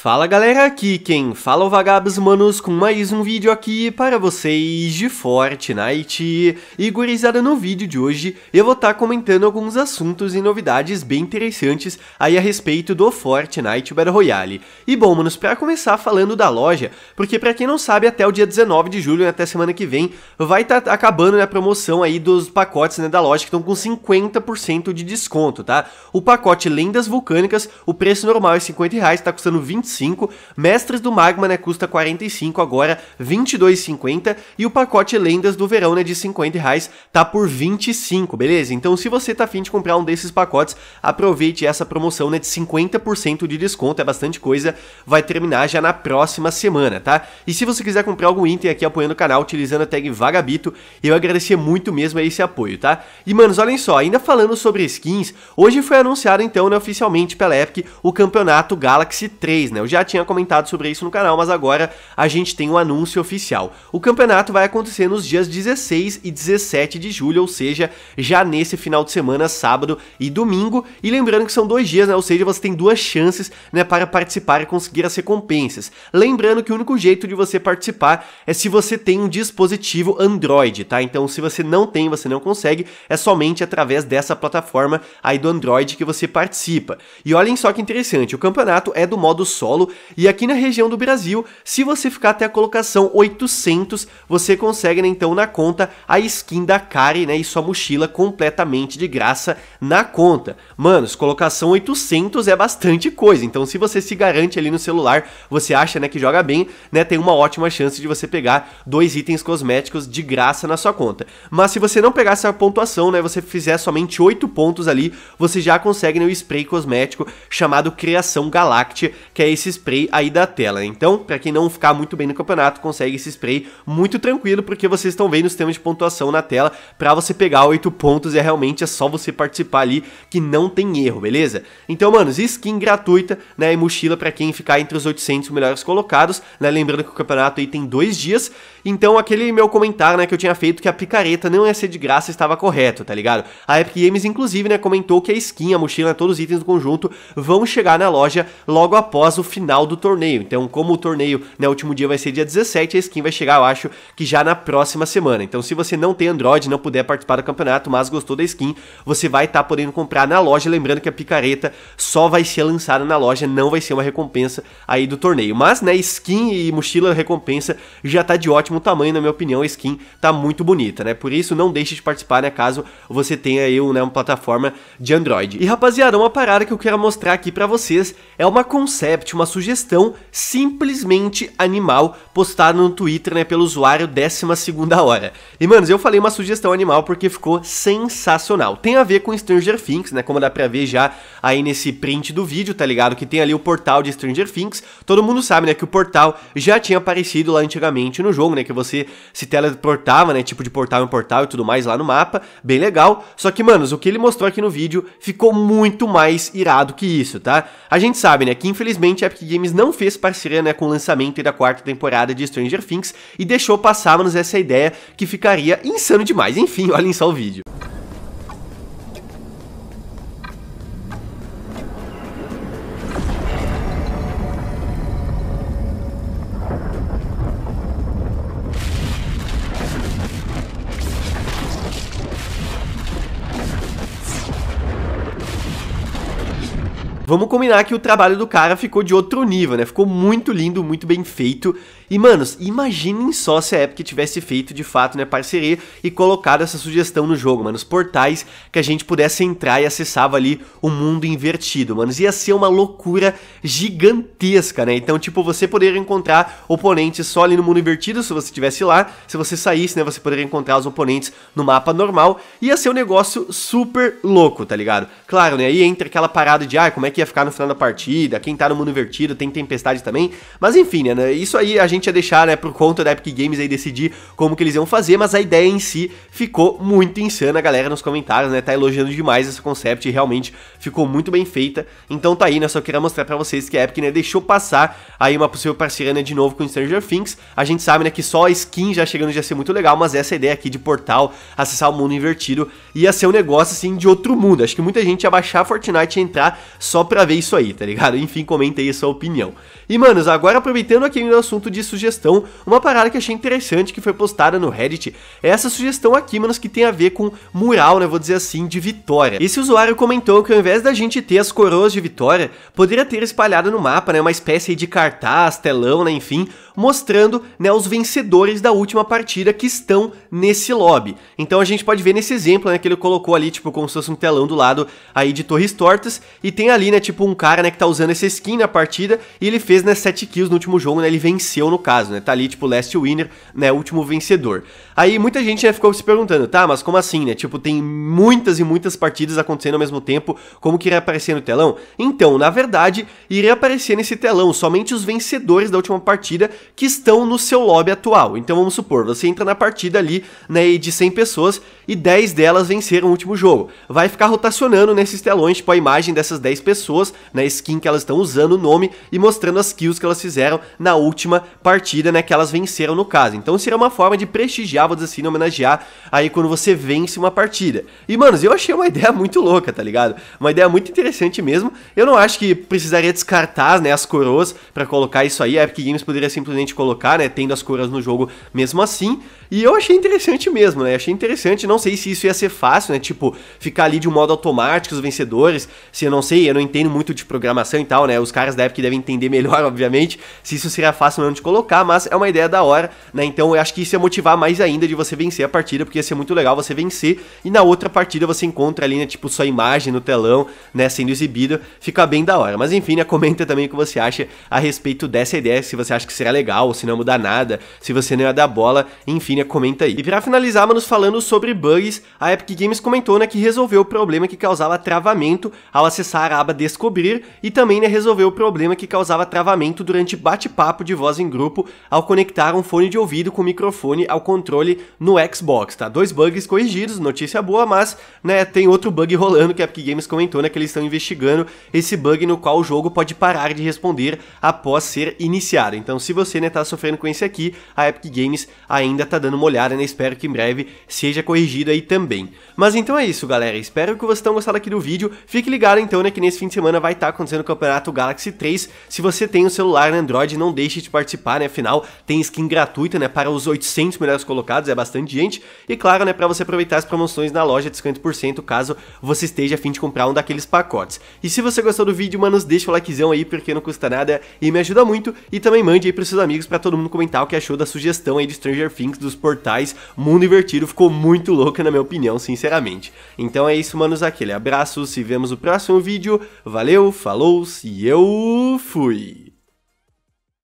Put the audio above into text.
Fala galera, aqui quem fala é o Vagabos Manos com mais um vídeo aqui para vocês de Fortnite. E gurizada, no vídeo de hoje eu vou estar tá comentando alguns assuntos e novidades bem interessantes aí a respeito do Fortnite Battle Royale. E bom, manos, para começar falando da loja, porque para quem não sabe, até o dia 19 de julho, né, até semana que vem, vai estar tá acabando né, a promoção aí dos pacotes né, da loja que estão com 50% de desconto, tá? O pacote Lendas Vulcânicas, o preço normal é 50 reais, tá custando 20 25. Mestres do Magma, né, custa 45 agora, 22,50. E o pacote Lendas do Verão, né, de 50 reais, tá por 25, beleza? Então se você tá afim de comprar um desses pacotes, aproveite essa promoção, né, de 50% de desconto, é bastante coisa, vai terminar já na próxima semana, tá? E se você quiser comprar algum item aqui apoiando o canal, utilizando a tag Vagabito, eu agradecer muito mesmo a esse apoio, tá? E, manos, olhem só, ainda falando sobre skins, hoje foi anunciado, então, né, oficialmente pela Epic, o campeonato Galaxy 3, né? né? Eu já tinha comentado sobre isso no canal, mas agora a gente tem um anúncio oficial. O campeonato vai acontecer nos dias 16 e 17 de julho, ou seja, já nesse final de semana, sábado e domingo. E lembrando que são dois dias, né? Ou seja, você tem duas chances, né, para participar e conseguir as recompensas. Lembrando que o único jeito de você participar é se você tem um dispositivo Android, tá? Então, se você não tem, você não consegue, é somente através dessa plataforma aí do Android que você participa. E olhem só que interessante, o campeonato é do modo só solo. E aqui na região do Brasil, se você ficar até a colocação 800, você consegue né, então na conta a skin da Kari né, e sua mochila completamente de graça na conta. Manos, colocação 800 é bastante coisa, então se você se garante ali no celular, você acha né, que joga bem, né, tem uma ótima chance de você pegar dois itens cosméticos de graça na sua conta. Mas se você não pegar essa pontuação, né, você fizer somente 8 pontos ali, você já consegue né, o spray cosmético chamado Criação Galact, que é esse spray aí da tela. Então, para quem não ficar muito bem no campeonato, consegue esse spray muito tranquilo, porque vocês estão vendo o sistema de pontuação na tela para você pegar 8 pontos e é realmente é só você participar ali que não tem erro, beleza? Então, mano, skin gratuita, né, e mochila para quem ficar entre os 800 melhores colocados, né, lembrando que o campeonato aí tem dois dias, então aquele meu comentário, né, que eu tinha feito que a picareta não ia ser de graça estava correto, tá ligado? A Epic Games, inclusive, né, comentou que a skin, a mochila, todos os itens do conjunto vão chegar na loja logo após o final do torneio. Então, como o torneio, né, o último dia vai ser dia 17, a skin vai chegar, eu acho, que já na próxima semana. Então, se você não tem Android, não puder participar do campeonato, mas gostou da skin, você vai estar tá podendo comprar na loja. Lembrando que a picareta só vai ser lançada na loja, não vai ser uma recompensa aí do torneio. Mas, né, skin e mochila recompensa já tá de ótimo tamanho, na minha opinião, a skin tá muito bonita, né? Por isso, não deixe de participar, né, caso você tenha aí um, né, uma plataforma de Android. E, rapaziada, uma parada que eu quero mostrar aqui para vocês é uma concept, uma sugestão simplesmente animal postada no Twitter, né, pelo usuário 12 hora. E, manos, eu falei uma sugestão animal porque ficou sensacional. Tem a ver com Stranger Things, né, como dá pra ver já aí nesse print do vídeo, tá ligado? Que tem ali o portal de Stranger Things. Todo mundo sabe, né, que o portal já tinha aparecido lá antigamente no jogo, né, que você se teleportava, né, tipo de portal em portal e tudo mais lá no mapa. Bem legal. Só que, manos, o que ele mostrou aqui no vídeo ficou muito mais irado que isso, tá? A gente sabe, né, que infelizmente Epic Games não fez parceria né, com o lançamento da quarta temporada de Stranger Things e deixou passarmos essa é ideia que ficaria insano demais. Enfim, olhem só o vídeo. Vamos combinar que o trabalho do cara ficou de outro nível, né? Ficou muito lindo, muito bem feito. E, manos, imaginem só se a Epic tivesse feito de fato, né, parceria e colocado essa sugestão no jogo, mano. Os portais que a gente pudesse entrar e acessava ali o mundo invertido, manos. Ia ser uma loucura gigantesca, né? Então, tipo, você poderia encontrar oponentes só ali no mundo invertido, se você estivesse lá. Se você saísse, né, você poderia encontrar os oponentes no mapa normal. Ia ser um negócio super louco, tá ligado? Claro, né? Aí entra aquela parada de, ah, como é que que ia ficar no final da partida, quem tá no mundo invertido, tem tempestade também. Mas enfim, né, né, isso aí a gente ia deixar, né, por conta da Epic Games aí decidir como que eles iam fazer, mas a ideia em si ficou muito insana, a galera nos comentários, né, tá elogiando demais esse concept e realmente ficou muito bem feita. Então tá aí, né, só queria mostrar para vocês que a Epic, né, deixou passar aí uma possível parceria, né, de novo com Stranger Things. A gente sabe, né, que só a skin já chegando já ia ser muito legal, mas essa ideia aqui de portal, acessar o mundo invertido, ia ser um negócio, assim, de outro mundo. Acho que muita gente ia baixar Fortnite e entrar só pra ver isso aí, tá ligado? Enfim, comenta aí a sua opinião. E, manos, agora aproveitando aqui no assunto de sugestão, uma parada que achei interessante que foi postada no Reddit é essa sugestão aqui, manos, que tem a ver com mural, né? Vou dizer assim, de Vitória. Esse usuário comentou que ao invés da gente ter as coroas de Vitória, poderia ter espalhado no mapa, né? Uma espécie de cartaz, telão, né? Enfim, mostrando, né? Os vencedores da última partida que estão nesse lobby. Então a gente pode ver nesse exemplo, né? Que ele colocou ali, tipo, como se fosse um telão do lado aí de Torres Tortas e tem ali, né? é tipo um cara, né, que tá usando essa skin na partida e ele fez, né, 7 kills no último jogo, né, ele venceu no caso, né, tá ali, tipo, last winner, né, último vencedor. Aí muita gente, né, ficou se perguntando, tá, mas como assim, né, tipo, tem muitas e muitas partidas acontecendo ao mesmo tempo, como que iria aparecer no telão? Então, na verdade, iria aparecer nesse telão somente os vencedores da última partida que estão no seu lobby atual. Então vamos supor, você entra na partida ali, né, de 100 pessoas e 10 delas venceram o último jogo. Vai ficar rotacionando nesses telões, tipo, a imagem dessas 10 pessoas pessoas na skin que elas estão usando o nome e mostrando as kills que elas fizeram na última partida, né, que elas venceram no caso. Então seria uma forma de prestigiar, vou dizer assim, homenagear aí quando você vence uma partida. E, manos, eu achei uma ideia muito louca, tá ligado? Uma ideia muito interessante mesmo. Eu não acho que precisaria descartar, né, as coroas para colocar isso aí. A Epic Games poderia simplesmente colocar, né, tendo as coroas no jogo mesmo assim. E eu achei interessante mesmo, né? Achei interessante, não sei se isso ia ser fácil, né? Tipo, ficar ali de um modo automático os vencedores, se eu não sei, eu não entendo entendo muito de programação e tal, né? Os caras da Epic devem entender melhor, obviamente, se isso seria fácil mesmo de colocar, mas é uma ideia da hora, né? Então eu acho que isso ia motivar mais ainda de você vencer a partida, porque ia ser muito legal você vencer e na outra partida você encontra ali, né, tipo, sua imagem no telão, né, sendo exibida, fica bem da hora. Mas enfim, né, comenta também o que você acha a respeito dessa ideia, se você acha que será legal, se não mudar nada, se você não ia dar bola, enfim, né, comenta aí. E pra finalizar, manos, falando sobre bugs, a Epic Games comentou, né, que resolveu o problema que causava travamento ao acessar a aba de descobrir e também né, o problema que causava travamento durante bate-papo de voz em grupo ao conectar um fone de ouvido com microfone ao controle no Xbox, tá? Dois bugs corrigidos, notícia boa, mas né, tem outro bug rolando que a Epic Games comentou, né, que eles estão investigando esse bug no qual o jogo pode parar de responder após ser iniciado. Então, se você né, tá sofrendo com esse aqui, a Epic Games ainda tá dando uma olhada, né? Espero que em breve seja corrigido aí também. Mas então é isso, galera. Espero que vocês tenham gostado aqui do vídeo. Fique ligado então, né, que nesse fim de semana vai estar tá acontecendo o Campeonato Galaxy 3. Se você tem um celular Android, não deixe de participar, né? Afinal, tem skin gratuita, né? Para os 800 melhores colocados, é bastante gente. E claro, né? Para você aproveitar as promoções na loja, de 50%. caso você esteja a fim de comprar um daqueles pacotes. E se você gostou do vídeo, manos, deixa o likezão aí, porque não custa nada e me ajuda muito. E também mande aí para seus amigos para todo mundo comentar o que achou da sugestão aí de Stranger Things, dos portais. Mundo Invertido ficou muito louca, na minha opinião, sinceramente. Então é isso, manos, aquele abraço, se vemos no próximo vídeo. Valeu, falou-se e eu fui!